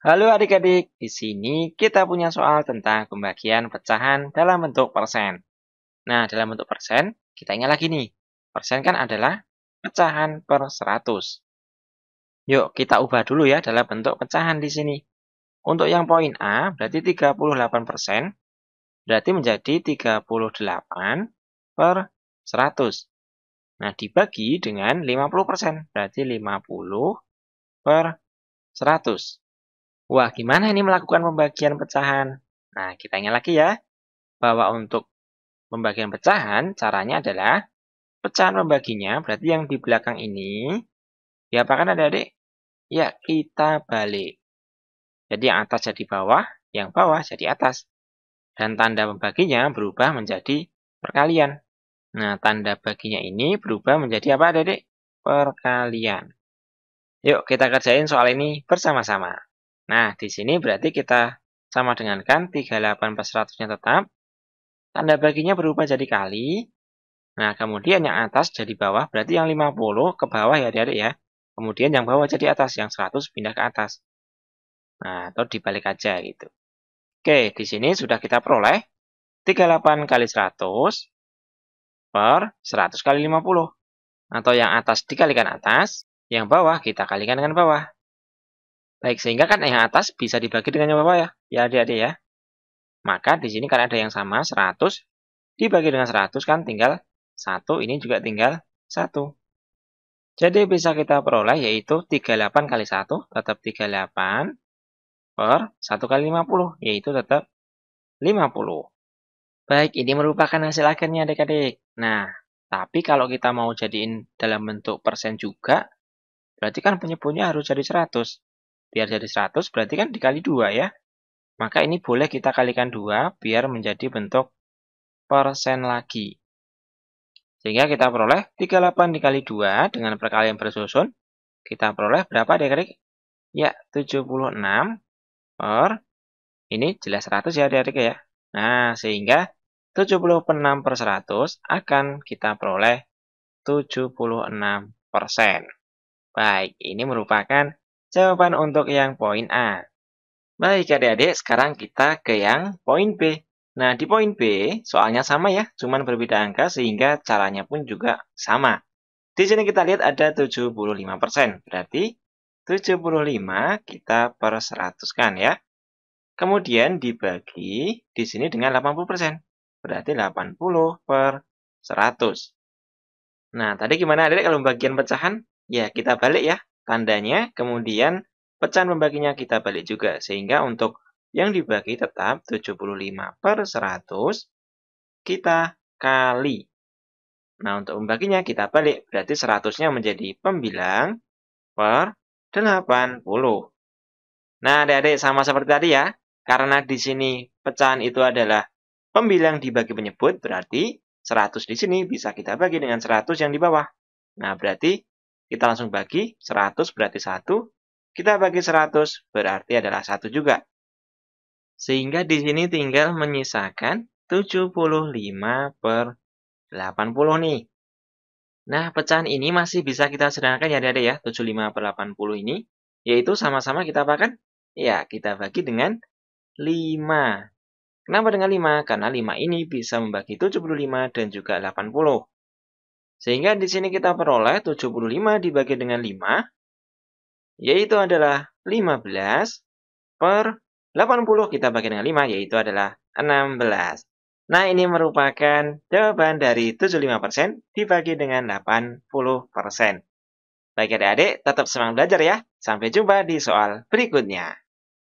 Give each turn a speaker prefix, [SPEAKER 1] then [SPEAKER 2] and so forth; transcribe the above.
[SPEAKER 1] Halo adik-adik, di sini kita punya soal tentang pembagian pecahan dalam bentuk persen. Nah, dalam bentuk persen, kita ingat lagi nih. Persen kan adalah pecahan per 100. Yuk, kita ubah dulu ya dalam bentuk pecahan di sini. Untuk yang poin A, berarti 38 persen, berarti menjadi 38 per 100. Nah, dibagi dengan 50 persen, berarti 50 per 100. Wah, gimana ini melakukan pembagian pecahan? Nah, kita ingat lagi ya, bahwa untuk pembagian pecahan, caranya adalah pecahan pembaginya, berarti yang di belakang ini, ya, diapakan ada adik? Ya, kita balik. Jadi yang atas jadi bawah, yang bawah jadi atas. Dan tanda pembaginya berubah menjadi perkalian. Nah, tanda baginya ini berubah menjadi apa adik? Perkalian. Yuk, kita kerjain soal ini bersama-sama. Nah, di sini berarti kita sama dengankan 38 per 100-nya tetap. Tanda baginya berubah jadi kali. Nah, kemudian yang atas jadi bawah, berarti yang 50 ke bawah ya adik-adik ya. Kemudian yang bawah jadi atas, yang 100 pindah ke atas. Nah, atau dibalik aja gitu. Oke, di sini sudah kita peroleh 38 kali 100 per 100 kali 50. Atau yang atas dikalikan atas, yang bawah kita kalikan dengan bawah. Baik, sehingga kan yang atas bisa dibagi dengan yang bawah ya. Ya adik-adik ya. Maka di sini kan ada yang sama, 100. Dibagi dengan 100 kan tinggal 1. Ini juga tinggal 1. Jadi bisa kita peroleh yaitu 38 kali 1 tetap 38 per 1 kali 50 yaitu tetap 50. Baik, ini merupakan hasil akhirnya adik-adik. Nah, tapi kalau kita mau jadiin dalam bentuk persen juga, berarti kan penyebutnya harus jadi 100 biar jadi 100 berarti kan dikali 2 ya. Maka ini boleh kita kalikan 2 biar menjadi bentuk persen lagi. Sehingga kita peroleh 38 dikali 2 dengan perkalian bersusun. Kita peroleh berapa adik-adik? Ya, 76 per, ini jelas 100 ya adik-adik ya. Nah, sehingga 76 per 100 akan kita peroleh 76 persen. Baik, ini merupakan Jawaban untuk yang poin A. Baik adik-adik, sekarang kita ke yang poin B. Nah, di poin B, soalnya sama ya, cuman berbeda angka sehingga caranya pun juga sama. Di sini kita lihat ada 75%, berarti 75 kita per 100 kan ya. Kemudian dibagi di sini dengan 80%, berarti 80 per 100. Nah, tadi gimana adik adik kalau bagian pecahan? Ya, kita balik ya tandanya, kemudian pecahan pembaginya kita balik juga. Sehingga untuk yang dibagi tetap 75 per 100 kita kali. Nah, untuk pembaginya kita balik, berarti 100-nya menjadi pembilang per 80. Nah, adik-adik sama seperti tadi ya, karena di sini pecahan itu adalah pembilang dibagi penyebut, berarti 100 di sini bisa kita bagi dengan 100 yang di bawah. Nah, berarti kita langsung bagi 100 berarti 1. Kita bagi 100 berarti adalah 1 juga. Sehingga di sini tinggal menyisakan 75 per 80 nih. Nah, pecahan ini masih bisa kita sederhanakan ya adik-adik ya. 75 per 80 ini. Yaitu sama-sama kita apakan? Ya, kita bagi dengan 5. Kenapa dengan 5? Karena 5 ini bisa membagi 75 dan juga 80. Sehingga di sini kita peroleh 75 dibagi dengan 5, yaitu adalah 15 per 80 kita bagi dengan 5, yaitu adalah 16. Nah, ini merupakan jawaban dari 75% dibagi dengan 80%. Baik adik-adik, tetap semangat belajar ya. Sampai jumpa di soal berikutnya.